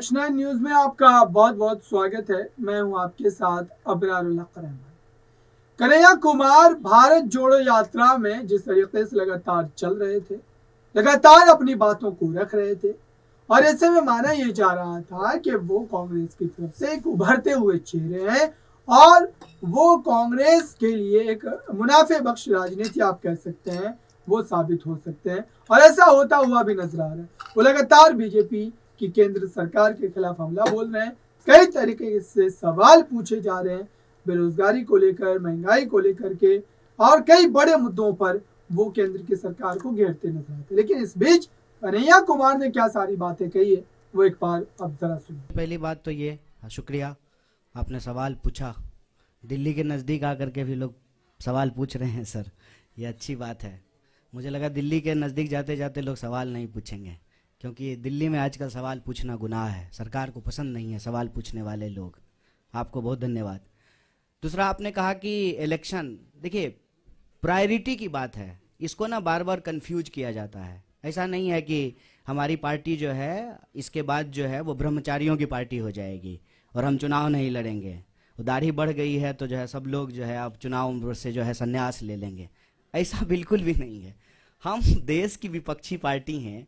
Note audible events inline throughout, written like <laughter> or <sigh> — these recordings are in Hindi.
नेक्स्ट नाइन न्यूज में आपका बहुत बहुत स्वागत है मैं हूं आपके साथ अबरार रहमान कन्हैया कुमार भारत जोड़ो यात्रा में जिस तरीके से लगातार चल रहे थे लगातार अपनी बातों को रख रहे थे और ऐसे में माना यह जा रहा था कि वो कांग्रेस की तरफ से एक उभरते हुए चेहरे हैं और वो कांग्रेस के लिए एक मुनाफे बख्श राजनीति आप कह सकते हैं वो साबित हो सकते हैं और ऐसा होता हुआ भी नजर आ रहा है वो लगातार बीजेपी कि केंद्र सरकार के खिलाफ हमला बोल रहे हैं कई तरीके से सवाल पूछे जा रहे हैं बेरोजगारी को लेकर महंगाई को लेकर के और कई बड़े मुद्दों पर वो केंद्र की सरकार को घेरते नजर आते लेकिन इस बीच कन्हैया कुमार ने क्या सारी बातें कही है वो एक बार अब जरा सुन पहली बात तो ये शुक्रिया आपने सवाल पूछा दिल्ली के नज़दीक आकर के भी लोग सवाल पूछ रहे हैं सर ये अच्छी बात है मुझे लगा दिल्ली के नज़दीक जाते जाते लोग सवाल नहीं पूछेंगे क्योंकि दिल्ली में आजकल सवाल पूछना गुनाह है सरकार को पसंद नहीं है सवाल पूछने वाले लोग आपको बहुत धन्यवाद दूसरा आपने कहा कि इलेक्शन देखिए प्रायोरिटी की बात है इसको ना बार बार कंफ्यूज किया जाता है ऐसा नहीं है कि हमारी पार्टी जो है इसके बाद जो है वो ब्रह्मचारियों की पार्टी हो जाएगी और हम चुनाव नहीं लड़ेंगे दाढ़ी बढ़ गई है तो जो है सब लोग जो है अब चुनाव से जो है संन्यास ले लेंगे ऐसा <laughs> बिल्कुल भी नहीं है हम देश की विपक्षी पार्टी हैं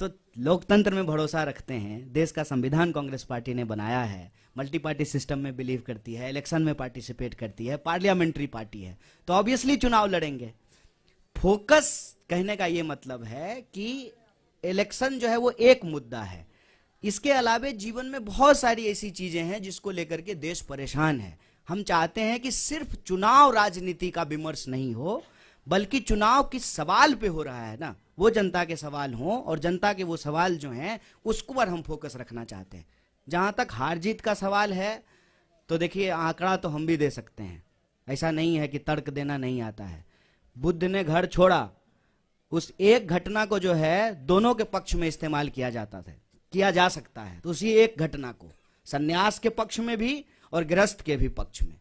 तो लोकतंत्र में भरोसा रखते हैं देश का संविधान कांग्रेस पार्टी ने बनाया है मल्टी पार्टी सिस्टम में बिलीव करती है इलेक्शन में पार्टिसिपेट करती है पार्लियामेंट्री पार्टी है तो ऑब्वियसली चुनाव लड़ेंगे फोकस कहने का ये मतलब है कि इलेक्शन जो है वो एक मुद्दा है इसके अलावे जीवन में बहुत सारी ऐसी चीजें हैं जिसको लेकर के देश परेशान है हम चाहते हैं कि सिर्फ चुनाव राजनीति का विमर्श नहीं हो बल्कि चुनाव किस सवाल पे हो रहा है ना वो जनता के सवाल हों और जनता के वो सवाल जो हैं उसको पर हम फोकस रखना चाहते हैं जहाँ तक हार जीत का सवाल है तो देखिए आंकड़ा तो हम भी दे सकते हैं ऐसा नहीं है कि तर्क देना नहीं आता है बुद्ध ने घर छोड़ा उस एक घटना को जो है दोनों के पक्ष में इस्तेमाल किया जाता था किया जा सकता है तो उसी एक घटना को संन्यास के पक्ष में भी और गृहस्थ के भी पक्ष में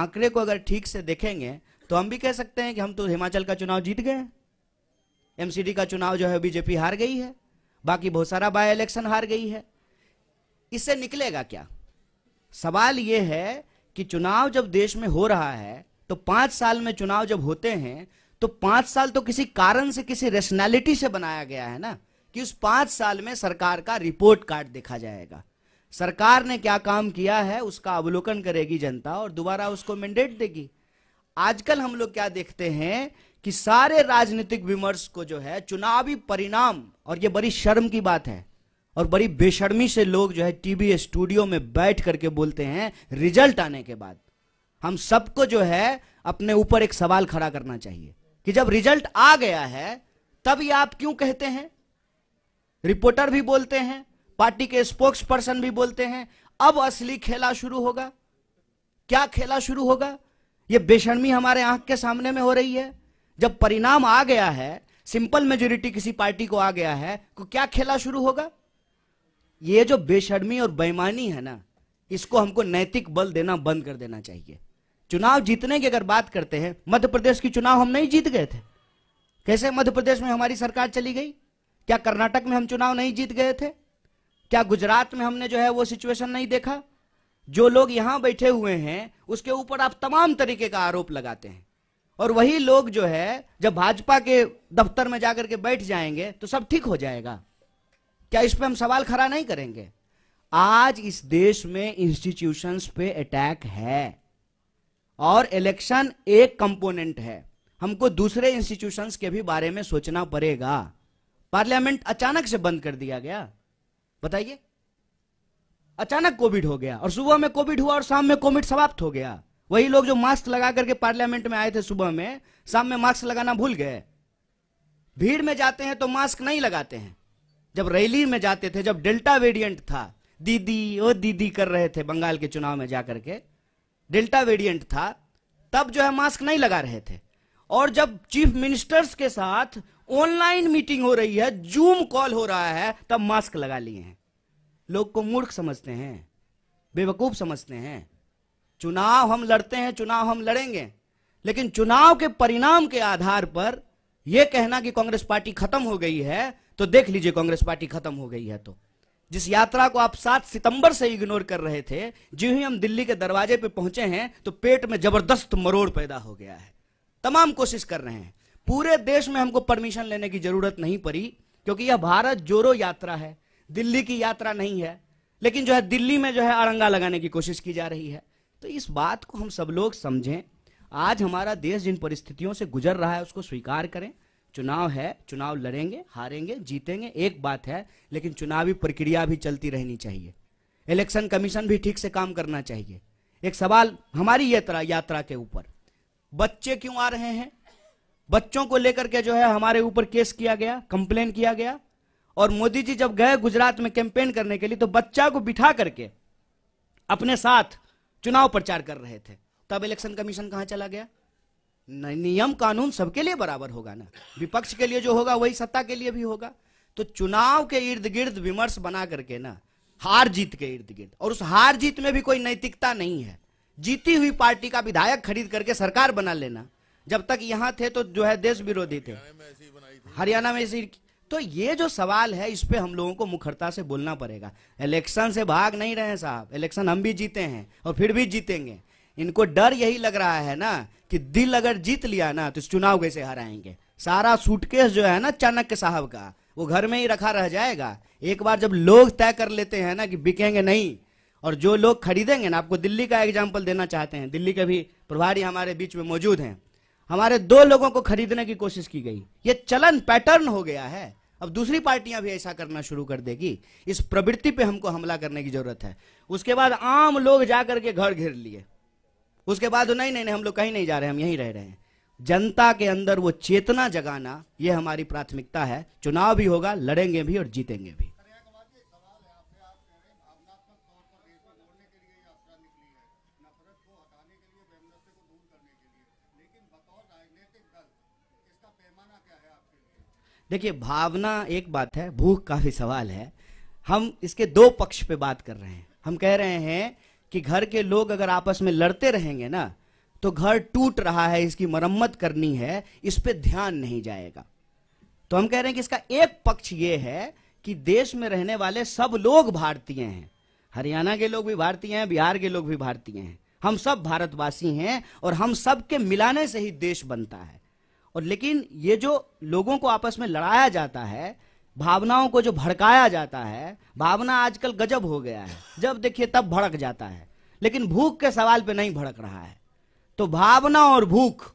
आंकड़े को अगर ठीक से देखेंगे तो हम भी कह सकते हैं कि हम तो हिमाचल का चुनाव जीत गए एमसीडी का चुनाव जो है बीजेपी हार गई है बाकी बहुत सारा बाय इलेक्शन हार गई है इससे निकलेगा क्या सवाल यह है कि चुनाव जब देश में हो रहा है तो पांच साल में चुनाव जब होते हैं तो पांच साल तो किसी कारण से किसी रेशनैलिटी से बनाया गया है ना कि उस पांच साल में सरकार का रिपोर्ट कार्ड देखा जाएगा सरकार ने क्या काम किया है उसका अवलोकन करेगी जनता और दोबारा उसको मैंडेट देगी आजकल हम लोग क्या देखते हैं कि सारे राजनीतिक विमर्श को जो है चुनावी परिणाम और ये बड़ी शर्म की बात है और बड़ी बेशर्मी से लोग जो है टीवी स्टूडियो में बैठ करके बोलते हैं रिजल्ट आने के बाद हम सबको जो है अपने ऊपर एक सवाल खड़ा करना चाहिए कि जब रिजल्ट आ गया है तब ये आप क्यों कहते हैं रिपोर्टर भी बोलते हैं पार्टी के स्पोक्स पर्सन भी बोलते हैं अब असली खेला शुरू होगा क्या खेला शुरू होगा यह बेशर्मी हमारे आंख के सामने में हो रही है जब परिणाम आ गया है सिंपल मेजोरिटी किसी पार्टी को आ गया है तो क्या खेला शुरू होगा ये जो बेशर्मी और बेईमानी है ना इसको हमको नैतिक बल देना बंद कर देना चाहिए चुनाव जीतने की अगर बात करते हैं मध्य प्रदेश की चुनाव हम नहीं जीत गए थे कैसे मध्य प्रदेश में हमारी सरकार चली गई क्या कर्नाटक में हम चुनाव नहीं जीत गए थे क्या गुजरात में हमने जो है वो सिचुएशन नहीं देखा जो लोग यहां बैठे हुए हैं उसके ऊपर आप तमाम तरीके का आरोप लगाते हैं और वही लोग जो है जब भाजपा के दफ्तर में जाकर के बैठ जाएंगे तो सब ठीक हो जाएगा क्या इस पर हम सवाल खड़ा नहीं करेंगे आज इस देश में इंस्टीट्यूशंस पे अटैक है और इलेक्शन एक कंपोनेंट है हमको दूसरे इंस्टीट्यूशंस के भी बारे में सोचना पड़ेगा पार्लियामेंट अचानक से बंद कर दिया गया बताइए अचानक कोविड हो गया और सुबह में कोविड हुआ और शाम में कोविड समाप्त हो गया वही लोग जो मास्क लगा करके पार्लियामेंट में आए थे सुबह में शाम में मास्क लगाना भूल गए भीड़ में जाते हैं तो मास्क नहीं लगाते हैं जब रैली में जाते थे जब डेल्टा वेरिएंट था दीदी ओ दीदी कर रहे थे बंगाल के चुनाव में जाकर के डेल्टा वेरिएंट था तब जो है मास्क नहीं लगा रहे थे और जब चीफ मिनिस्टर्स के साथ ऑनलाइन मीटिंग हो रही है जूम कॉल हो रहा है तब मास्क लगा लिए हैं लोग को मूर्ख समझते हैं बेवकूफ समझते हैं चुनाव हम लड़ते हैं चुनाव हम लड़ेंगे लेकिन चुनाव के परिणाम के आधार पर यह कहना कि कांग्रेस पार्टी खत्म हो गई है तो देख लीजिए कांग्रेस पार्टी खत्म हो गई है तो जिस यात्रा को आप सात सितंबर से इग्नोर कर रहे थे जो ही हम दिल्ली के दरवाजे पे पहुंचे हैं तो पेट में जबरदस्त मरोड़ पैदा हो गया है तमाम कोशिश कर रहे हैं पूरे देश में हमको परमिशन लेने की जरूरत नहीं पड़ी क्योंकि यह भारत जोरो यात्रा है दिल्ली की यात्रा नहीं है लेकिन जो है दिल्ली में जो है अरंगा लगाने की कोशिश की जा रही है तो इस बात को हम सब लोग समझें आज हमारा देश जिन परिस्थितियों से गुजर रहा है उसको स्वीकार करें चुनाव है चुनाव लड़ेंगे हारेंगे जीतेंगे एक बात है लेकिन चुनावी प्रक्रिया भी चलती रहनी चाहिए इलेक्शन कमीशन भी ठीक से काम करना चाहिए एक सवाल हमारी यात्रा यात्रा के ऊपर बच्चे क्यों आ रहे हैं बच्चों को लेकर के जो है हमारे ऊपर केस किया गया कंप्लेन किया गया और मोदी जी जब गए गुजरात में कैंपेन करने के लिए तो बच्चा को बिठा करके अपने साथ चुनाव प्रचार कर रहे थे तब इलेक्शन कमीशन कहां चला गया नियम कानून सबके लिए बराबर होगा ना विपक्ष के लिए जो होगा वही सत्ता के लिए भी होगा तो चुनाव के इर्द गिर्द विमर्श बना करके ना हार जीत के इर्द गिर्द और उस हार जीत में भी कोई नैतिकता नहीं है जीती हुई पार्टी का विधायक खरीद करके सरकार बना लेना जब तक यहां थे तो जो है देश विरोधी थे हरियाणा में इसी तो ये जो सवाल है इस पर हम लोगों को मुखरता से बोलना पड़ेगा इलेक्शन से भाग नहीं रहे साहब इलेक्शन हम भी जीते हैं और फिर भी जीतेंगे इनको डर यही लग रहा है ना कि दिल अगर जीत लिया ना तो इस चुनाव कैसे हराएंगे सारा सूटकेस जो है ना चाणक्य साहब का वो घर में ही रखा रह जाएगा एक बार जब लोग तय कर लेते हैं ना कि बिकेंगे नहीं और जो लोग खरीदेंगे ना आपको दिल्ली का एग्जाम्पल देना चाहते हैं दिल्ली के भी प्रभारी हमारे बीच में मौजूद हैं हमारे दो लोगों को खरीदने की कोशिश की गई ये चलन पैटर्न हो गया है अब दूसरी पार्टियां भी ऐसा करना शुरू कर देगी इस प्रवृत्ति पे हमको हमला करने की जरूरत है उसके बाद आम लोग जाकर के घर घेर लिए उसके बाद नहीं नहीं नहीं हम लोग कहीं नहीं जा रहे हम यहीं रह रहे हैं जनता के अंदर वो चेतना जगाना ये हमारी प्राथमिकता है चुनाव भी होगा लड़ेंगे भी और जीतेंगे भी देखिए भावना एक बात है भूख का भी सवाल है हम इसके दो पक्ष पे बात कर रहे हैं हम कह रहे हैं कि घर के लोग अगर आपस में लड़ते रहेंगे ना तो घर टूट रहा है इसकी मरम्मत करनी है इस पर ध्यान नहीं जाएगा तो हम कह रहे हैं कि इसका एक पक्ष ये है कि देश में रहने वाले सब लोग भारतीय हैं हरियाणा के लोग भी भारतीय हैं बिहार के लोग भी भारतीय हैं हम सब भारतवासी हैं और हम सब के मिलाने से ही देश बनता है और लेकिन ये जो लोगों को आपस में लड़ाया जाता है भावनाओं को जो भड़काया जाता है भावना आजकल गजब हो गया है जब देखिए तब भड़क जाता है लेकिन भूख के सवाल पे नहीं भड़क रहा है तो भावना और भूख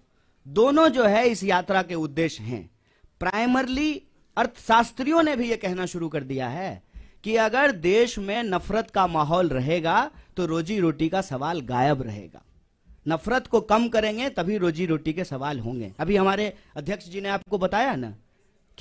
दोनों जो है इस यात्रा के उद्देश्य हैं प्राइमरली अर्थशास्त्रियों ने भी ये कहना शुरू कर दिया है कि अगर देश में नफरत का माहौल रहेगा तो रोजी रोटी का सवाल गायब रहेगा नफरत को कम करेंगे तभी रोजी रोटी के सवाल होंगे अभी हमारे अध्यक्ष जी ने आपको बताया ना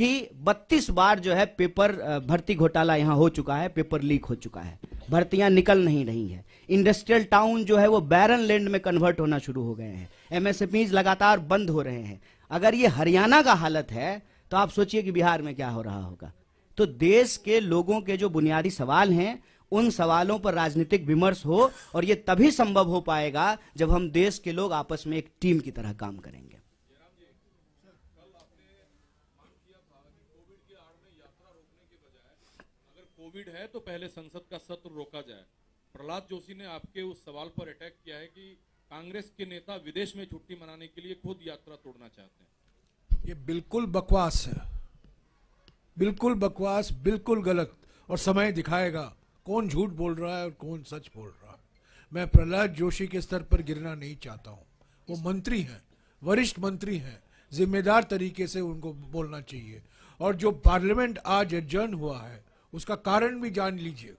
कि 32 बार जो है पेपर भर्ती घोटाला यहाँ हो चुका है पेपर लीक हो चुका है भर्तियां निकल नहीं रही है इंडस्ट्रियल टाउन जो है वो बैरन लैंड में कन्वर्ट होना शुरू हो गए हैं एमएसएमईज लगातार बंद हो रहे हैं अगर ये हरियाणा का हालत है तो आप सोचिए कि बिहार में क्या हो रहा होगा तो देश के लोगों के जो बुनियादी सवाल हैं उन सवालों पर राजनीतिक विमर्श हो और ये तभी संभव हो पाएगा जब हम देश के लोग आपस में एक टीम की तरह काम करेंगे कोविड है तो पहले संसद का सत्र रोका जाए प्रहलाद जोशी ने आपके उस सवाल पर अटैक किया है कि कांग्रेस के नेता विदेश में छुट्टी मनाने के लिए खुद यात्रा तोड़ना चाहते हैं ये बिल्कुल बकवास है बिल्कुल बकवास बिल्कुल गलत और समय दिखाएगा कौन झूठ बोल रहा है और कौन सच बोल रहा है मैं प्रहलाद जोशी के स्तर पर गिरना नहीं चाहता हूँ वो मंत्री हैं वरिष्ठ मंत्री हैं जिम्मेदार तरीके से उनको बोलना चाहिए और जो पार्लियामेंट आज एडजर्न हुआ है उसका कारण भी जान लीजिए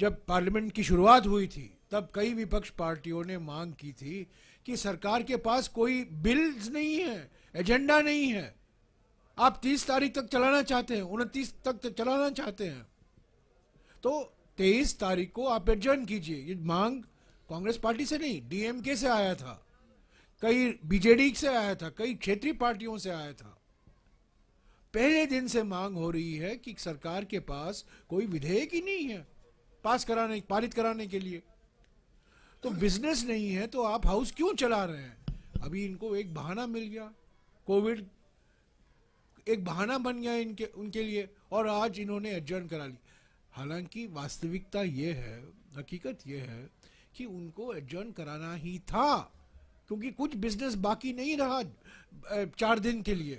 जब पार्लियामेंट की शुरुआत हुई थी तब कई विपक्ष पार्टियों ने मांग की थी कि सरकार के पास कोई बिल्स नहीं है एजेंडा नहीं है आप 30 तारीख तक चलाना चाहते हैं उनतीस तक तो चलाना चाहते हैं तो तेईस तारीख को आप एडजर्न कीजिए ये मांग कांग्रेस पार्टी से नहीं डीएमके से आया था कई बीजेडी से आया था कई क्षेत्रीय पार्टियों से आया था पहले दिन से मांग हो रही है कि सरकार के पास कोई विधेयक ही नहीं है पास कराने पारित कराने के लिए तो बिजनेस नहीं है तो आप हाउस क्यों चला रहे हैं अभी इनको एक बहाना मिल गया कोविड एक बहाना बन गया इनके उनके लिए और आज इन्होंने एडजर्न करा ली हालांकि वास्तविकता ये है हकीकत ये है कि उनको एडजर्न कराना ही था क्योंकि कुछ बिजनेस बाकी नहीं रहा चार दिन के लिए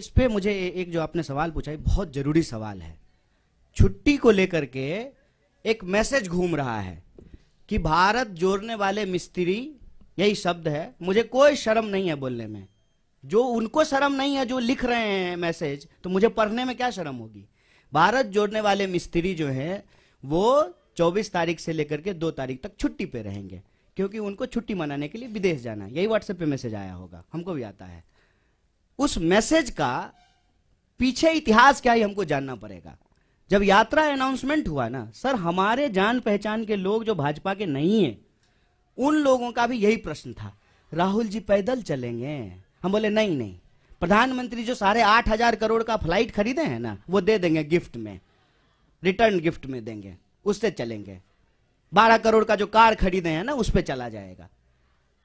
इस पे मुझे एक जो आपने सवाल पूछा है बहुत जरूरी सवाल है छुट्टी को लेकर के एक मैसेज घूम रहा है कि भारत जोड़ने वाले मिस्त्री यही शब्द है मुझे कोई शर्म नहीं है बोलने में जो उनको शर्म नहीं है जो लिख रहे हैं मैसेज तो मुझे पढ़ने में क्या शर्म होगी भारत जोड़ने वाले मिस्त्री जो हैं वो 24 तारीख से लेकर के 2 तारीख तक छुट्टी पे रहेंगे क्योंकि उनको छुट्टी मनाने के लिए विदेश जाना है यही व्हाट्सएप पे मैसेज आया होगा हमको भी आता है उस मैसेज का पीछे इतिहास क्या है हमको जानना पड़ेगा जब यात्रा अनाउंसमेंट हुआ ना सर हमारे जान पहचान के लोग जो भाजपा के नहीं है उन लोगों का भी यही प्रश्न था राहुल जी पैदल चलेंगे हम बोले नहीं नहीं प्रधानमंत्री जो साढ़े आठ हजार करोड़ का फ्लाइट खरीदे हैं ना वो दे देंगे गिफ्ट में रिटर्न गिफ्ट में देंगे उससे चलेंगे बारह करोड़ का जो कार खरीदे हैं ना उस पर चला जाएगा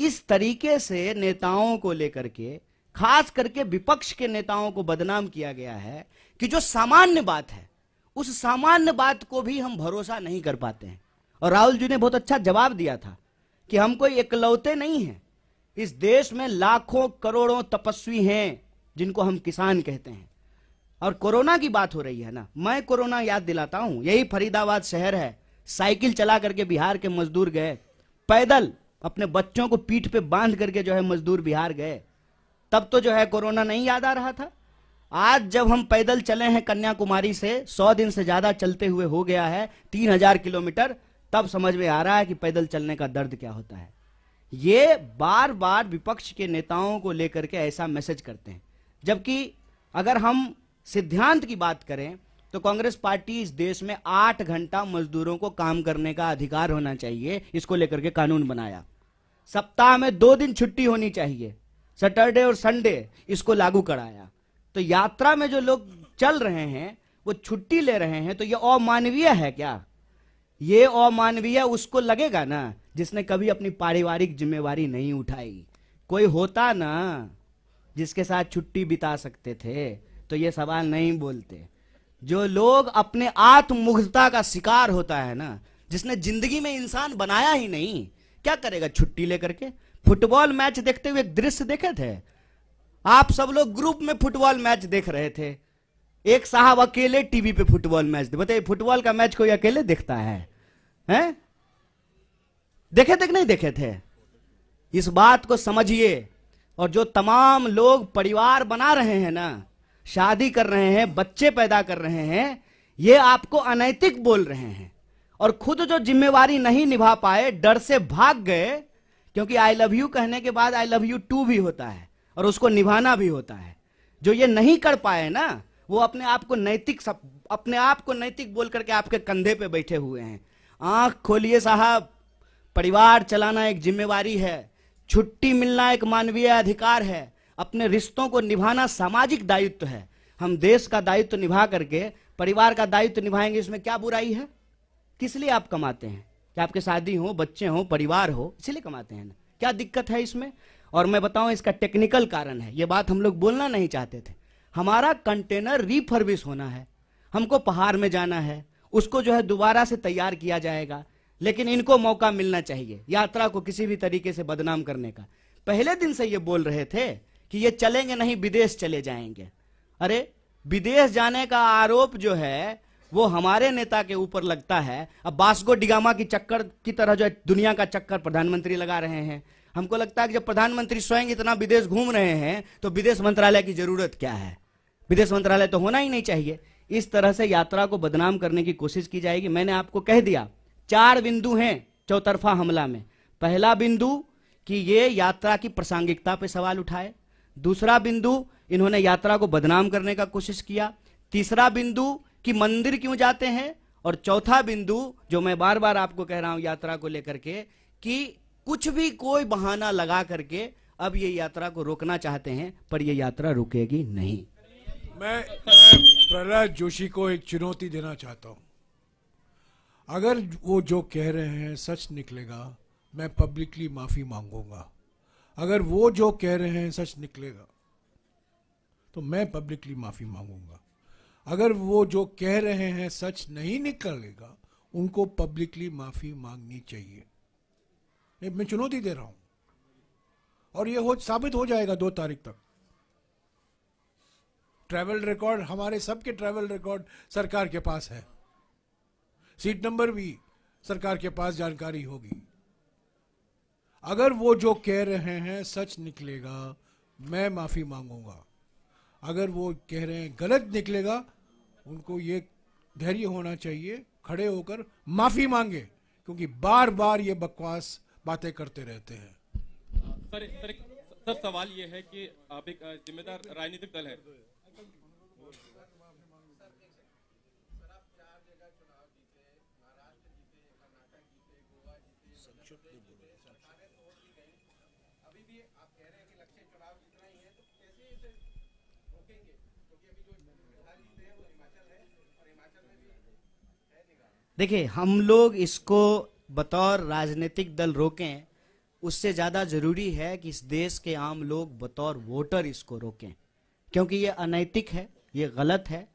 इस तरीके से नेताओं को लेकर के खास करके विपक्ष के नेताओं को बदनाम किया गया है कि जो सामान्य बात है उस सामान्य बात को भी हम भरोसा नहीं कर पाते हैं और राहुल जी ने बहुत अच्छा जवाब दिया था कि हम कोई इकलौते नहीं हैं इस देश में लाखों करोड़ों तपस्वी हैं जिनको हम किसान कहते हैं और कोरोना की बात हो रही है ना मैं कोरोना याद दिलाता हूं यही फरीदाबाद शहर है साइकिल चला करके बिहार के मजदूर गए पैदल अपने बच्चों को पीठ पे बांध करके जो है मजदूर बिहार गए तब तो जो है कोरोना नहीं याद आ रहा था आज जब हम पैदल चले हैं कन्याकुमारी से सौ दिन से ज्यादा चलते हुए हो गया है तीन हजार किलोमीटर तब समझ में आ रहा है कि पैदल चलने का दर्द क्या होता है ये बार बार विपक्ष के नेताओं को लेकर के ऐसा मैसेज करते हैं जबकि अगर हम सिद्धांत की बात करें तो कांग्रेस पार्टी इस देश में आठ घंटा मजदूरों को काम करने का अधिकार होना चाहिए इसको लेकर के कानून बनाया सप्ताह में दो दिन छुट्टी होनी चाहिए सैटरडे और संडे इसको लागू कराया तो यात्रा में जो लोग चल रहे हैं वो छुट्टी ले रहे हैं तो ये अमानवीय है क्या ये अमानवीय उसको लगेगा ना जिसने कभी अपनी पारिवारिक जिम्मेवारी नहीं उठाई कोई होता ना जिसके साथ छुट्टी बिता सकते थे तो ये सवाल नहीं बोलते जो लोग अपने आत्ममुग्धता का शिकार होता है ना जिसने जिंदगी में इंसान बनाया ही नहीं क्या करेगा छुट्टी लेकर के फुटबॉल मैच देखते हुए दृश्य देखे थे आप सब लोग ग्रुप में फुटबॉल मैच देख रहे थे एक साहब अकेले टीवी पे फुटबॉल मैच बताइए फुटबॉल का मैच कोई अकेले देखता है हैं? देखे थे कि नहीं देखे थे इस बात को समझिए और जो तमाम लोग परिवार बना रहे हैं ना शादी कर रहे हैं बच्चे पैदा कर रहे हैं ये आपको अनैतिक बोल रहे हैं और खुद जो जिम्मेवारी नहीं निभा पाए डर से भाग गए क्योंकि आई लव यू कहने के बाद आई लव यू टू भी होता है और उसको निभाना भी होता है जो ये नहीं कर पाए ना वो अपने आप को नैतिक सब अपने आप को नैतिक बोल करके आपके कंधे पे बैठे हुए हैं आंख खोलिए साहब परिवार चलाना एक जिम्मेवारी है छुट्टी मिलना एक मानवीय अधिकार है अपने रिश्तों को निभाना सामाजिक दायित्व है हम देश का दायित्व निभा करके परिवार का दायित्व निभाएंगे इसमें क्या बुराई है किस लिए आप कमाते हैं क्या आपके शादी हो बच्चे हो परिवार हो इसलिए कमाते हैं ना क्या दिक्कत है इसमें और मैं बताऊं इसका टेक्निकल कारण है ये बात हम लोग बोलना नहीं चाहते थे हमारा कंटेनर रिफर्विश होना है हमको पहाड़ में जाना है उसको जो है दोबारा से तैयार किया जाएगा लेकिन इनको मौका मिलना चाहिए यात्रा को किसी भी तरीके से बदनाम करने का पहले दिन से ये बोल रहे थे कि ये चलेंगे नहीं विदेश चले जाएंगे अरे विदेश जाने का आरोप जो है वो हमारे नेता के ऊपर लगता है अब बास्को डिगामा की चक्कर की तरह जो दुनिया का चक्कर प्रधानमंत्री लगा रहे हैं हमको लगता है कि जब प्रधानमंत्री स्वयं इतना विदेश घूम रहे हैं तो विदेश मंत्रालय की जरूरत क्या है विदेश मंत्रालय तो होना ही नहीं चाहिए इस तरह से यात्रा को बदनाम करने की कोशिश की जाएगी मैंने आपको कह दिया चार बिंदु हैं चौतरफा हमला में पहला बिंदु कि ये यात्रा की प्रासंगिकता पे सवाल उठाए दूसरा बिंदु इन्होंने यात्रा को बदनाम करने का कोशिश किया तीसरा बिंदु कि मंदिर क्यों जाते हैं और चौथा बिंदु जो मैं बार बार आपको कह रहा हूं यात्रा को लेकर के कि कुछ भी कोई बहाना लगा करके अब ये यात्रा को रोकना चाहते हैं पर ये यात्रा रुकेगी नहीं मैं, मैं प्रहलाद जोशी को एक चुनौती देना चाहता हूं अगर वो जो कह रहे हैं सच निकलेगा मैं पब्लिकली माफ़ी मांगूंगा अगर वो जो कह रहे हैं सच निकलेगा तो मैं पब्लिकली माफ़ी मांगूंगा अगर वो जो कह रहे हैं सच नहीं निकलेगा उनको पब्लिकली माफ़ी मांगनी चाहिए मैं चुनौती दे रहा हूं और ये हो साबित हो जाएगा दो तारीख तक ट्रैवल रिकॉर्ड हमारे सबके ट्रैवल रिकॉर्ड सरकार के पास है सीट नंबर भी सरकार के पास जानकारी होगी अगर वो जो कह रहे हैं सच निकलेगा मैं माफी मांगूंगा अगर वो कह रहे हैं गलत निकलेगा उनको ये धैर्य होना चाहिए खड़े होकर माफी मांगे क्योंकि बार बार ये बकवास बातें करते रहते हैं सर सर सवाल ये है कि आप एक जिम्मेदार राजनीतिक दल है देखिए हम लोग इसको बतौर राजनीतिक दल रोकें उससे ज़्यादा ज़रूरी है कि इस देश के आम लोग बतौर वोटर इसको रोकें क्योंकि ये अनैतिक है ये गलत है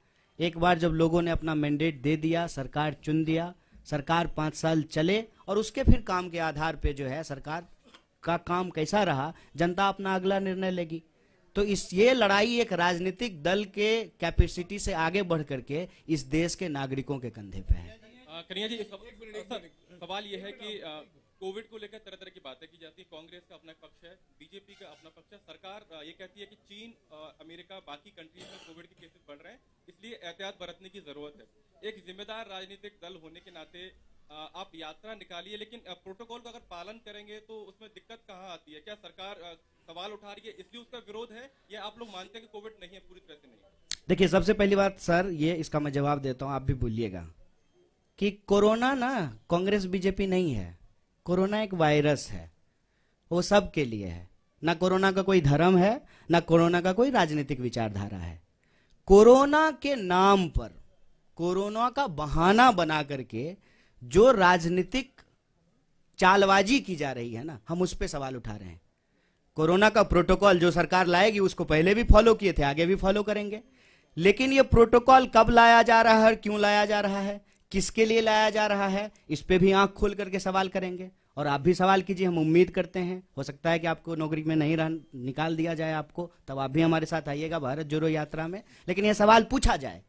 एक बार जब लोगों ने अपना मैंडेट दे दिया सरकार चुन दिया सरकार पाँच साल चले और उसके फिर काम के आधार पे जो है सरकार का काम कैसा रहा जनता अपना अगला निर्णय लेगी तो इस ये लड़ाई एक राजनीतिक दल के कैपेसिटी से आगे बढ़ करके इस देश के नागरिकों के कंधे पे है कन्हैया जी सवाल ये है कि कोविड को लेकर तरह तरह की बातें की जाती है कांग्रेस का अपना पक्ष है बीजेपी का अपना पक्ष है सरकार ये कहती है कि चीन अमेरिका बाकी कंट्रीज में कोविड के केसेस बढ़ रहे हैं इसलिए एहतियात बरतने की जरूरत है एक जिम्मेदार राजनीतिक दल होने के नाते आप यात्रा निकालिए लेकिन प्रोटोकॉल का अगर पालन करेंगे तो उसमें दिक्कत कहाँ आती है क्या सरकार सवाल उठा रही है इसलिए उसका विरोध है या आप लोग मानते हैं कि कोविड नहीं है पूरी तरह से नहीं देखिए सबसे पहली बात सर ये इसका मैं जवाब देता हूँ आप भी बोलिएगा कि कोरोना ना कांग्रेस बीजेपी नहीं है कोरोना एक वायरस है वो सब के लिए है ना कोरोना का कोई धर्म है ना कोरोना का कोई राजनीतिक विचारधारा है कोरोना के नाम पर कोरोना का बहाना बना करके जो राजनीतिक चालबाजी की जा रही है ना हम उस पर सवाल उठा रहे हैं कोरोना का प्रोटोकॉल जो सरकार लाएगी उसको पहले भी फॉलो किए थे आगे भी फॉलो करेंगे लेकिन ये प्रोटोकॉल कब लाया जा रहा है क्यों लाया जा रहा है किसके लिए लाया जा रहा है इस पर भी आंख खोल करके सवाल करेंगे और आप भी सवाल कीजिए हम उम्मीद करते हैं हो सकता है कि आपको नौकरी में नहीं रह निकाल दिया जाए आपको तब आप भी हमारे साथ आइएगा भारत जोड़ो यात्रा में लेकिन यह सवाल पूछा जाए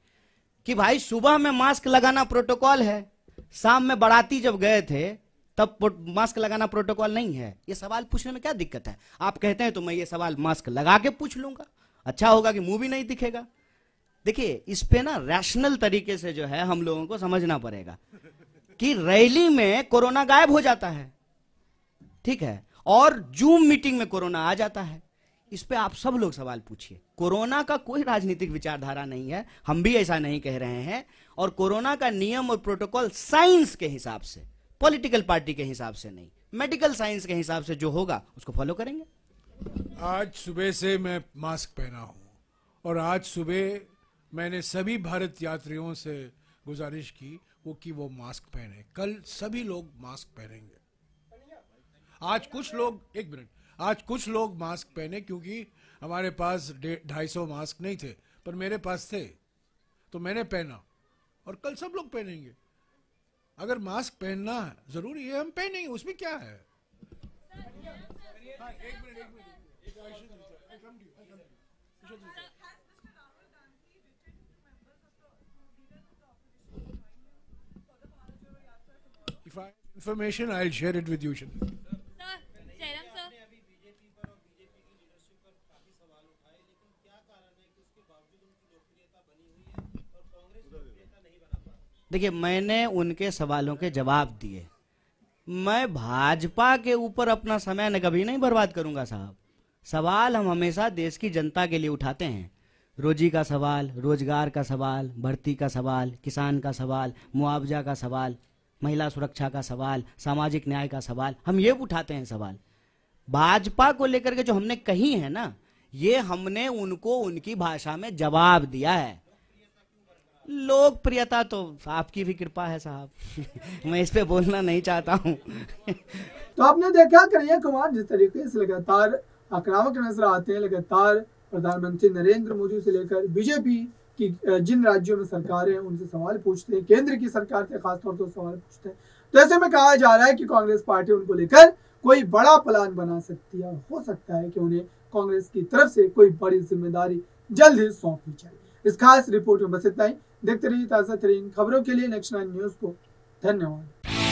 कि भाई सुबह में मास्क लगाना प्रोटोकॉल है शाम में बराती जब गए थे तब मास्क लगाना प्रोटोकॉल नहीं है ये सवाल पूछने में क्या दिक्कत है आप कहते हैं तो मैं ये सवाल मास्क लगा के पूछ लूंगा अच्छा होगा कि मुंह भी नहीं दिखेगा देखिए इस पे ना रैशनल तरीके से जो है हम लोगों को समझना पड़ेगा कि रैली में कोरोना गायब हो जाता है ठीक है और जूम मीटिंग में कोरोना आ जाता है इस पे आप सब लोग सवाल पूछिए कोरोना का कोई राजनीतिक विचारधारा नहीं है हम भी ऐसा नहीं कह रहे हैं और कोरोना का नियम और प्रोटोकॉल साइंस के हिसाब से पॉलिटिकल पार्टी के हिसाब से नहीं मेडिकल साइंस के हिसाब से जो होगा उसको फॉलो करेंगे आज सुबह से मैं मास्क पहना हूँ और आज सुबह मैंने सभी भारत यात्रियों से गुजारिश की वो कि वो मास्क पहने कल सभी लोग मास्क पहनेंगे आज कुछ लोग एक मिनट आज कुछ लोग मास्क पहने क्योंकि हमारे पास ढाई सौ मास्क नहीं थे पर मेरे पास थे तो मैंने पहना और कल सब लोग पहनेंगे अगर मास्क पहनना जरूरी है हम पहनेंगे उसमें क्या है information I share it with you it सवाल उठाए लेकिन क्या कारण है कि उसके बावजूद उनकी लोकप्रियता बनी हुई है और कांग्रेस देखिए मैंने उनके सवालों के जवाब दिए मैं भाजपा के ऊपर अपना समय न कभी नहीं बर्बाद करूंगा साहब सवाल हम हमेशा देश की जनता के लिए उठाते हैं रोजी का सवाल रोजगार का सवाल भर्ती का सवाल किसान का सवाल मुआवजा का सवाल महिला सुरक्षा का सवाल सामाजिक न्याय का सवाल हम ये उठाते हैं सवाल भाजपा को लेकर के जो हमने कही है ना ये हमने उनको उनकी भाषा में जवाब दिया है लोकप्रियता तो आपकी भी कृपा है साहब <laughs> मैं इस पे बोलना नहीं चाहता हूँ तो आपने देखा कन्हैया कुमार जिस तरीके से लगातार आक्रामक नजर आते हैं लगातार प्रधानमंत्री नरेंद्र मोदी से लेकर बीजेपी की जिन राज्यों में सरकार है उनसे सवाल पूछते हैं केंद्र की सरकार से खासतौर पर सवाल पूछते हैं तो ऐसे में कहा जा रहा है कि कांग्रेस पार्टी उनको लेकर कोई बड़ा प्लान बना सकती है हो सकता है कि उन्हें कांग्रेस की तरफ से कोई बड़ी जिम्मेदारी जल्द ही सौंपी जाए इस खास रिपोर्ट में बस इतना ही देखते रहिए ताज़ा तरीन खबरों के लिए नेक्स्ट नाइन न्यूज़ को धन्यवाद